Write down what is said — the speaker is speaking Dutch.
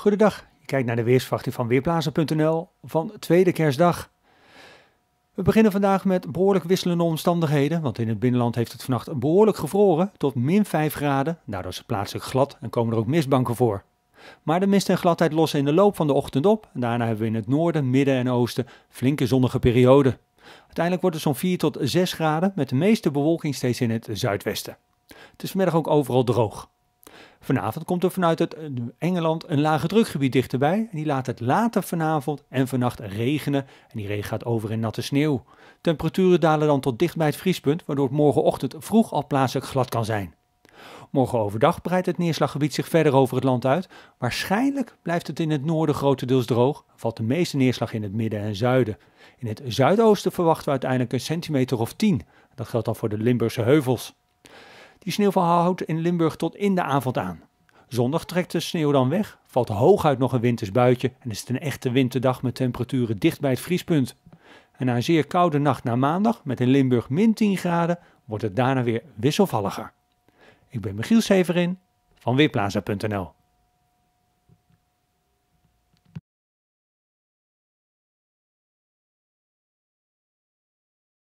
Goedendag, je kijkt naar de weersverwachting van Weerblazen.nl van tweede kerstdag. We beginnen vandaag met behoorlijk wisselende omstandigheden, want in het binnenland heeft het vannacht behoorlijk gevroren tot min 5 graden. Nou, Daardoor is het plaatselijk glad en komen er ook mistbanken voor. Maar de mist en gladheid lossen in de loop van de ochtend op. En daarna hebben we in het noorden, midden en oosten flinke zonnige perioden. Uiteindelijk wordt het zo'n 4 tot 6 graden, met de meeste bewolking steeds in het zuidwesten. Het is vanmiddag ook overal droog. Vanavond komt er vanuit het eh, Engeland een lage drukgebied dichterbij. En die laat het later vanavond en vannacht regenen. En die regen gaat over in natte sneeuw. Temperaturen dalen dan tot dicht bij het vriespunt, waardoor het morgenochtend vroeg al plaatselijk glad kan zijn. Morgen overdag breidt het neerslaggebied zich verder over het land uit. Waarschijnlijk blijft het in het noorden grotendeels droog, valt de meeste neerslag in het midden en zuiden. In het zuidoosten verwachten we uiteindelijk een centimeter of 10. Dat geldt dan voor de Limburgse heuvels. Die sneeuwval houdt in Limburg tot in de avond aan. Zondag trekt de sneeuw dan weg, valt hooguit nog een winters buitje en is het een echte winterdag met temperaturen dicht bij het vriespunt. En na een zeer koude nacht na maandag, met in Limburg min 10 graden, wordt het daarna weer wisselvalliger. Ik ben Michiel Severin van Weerplaza.nl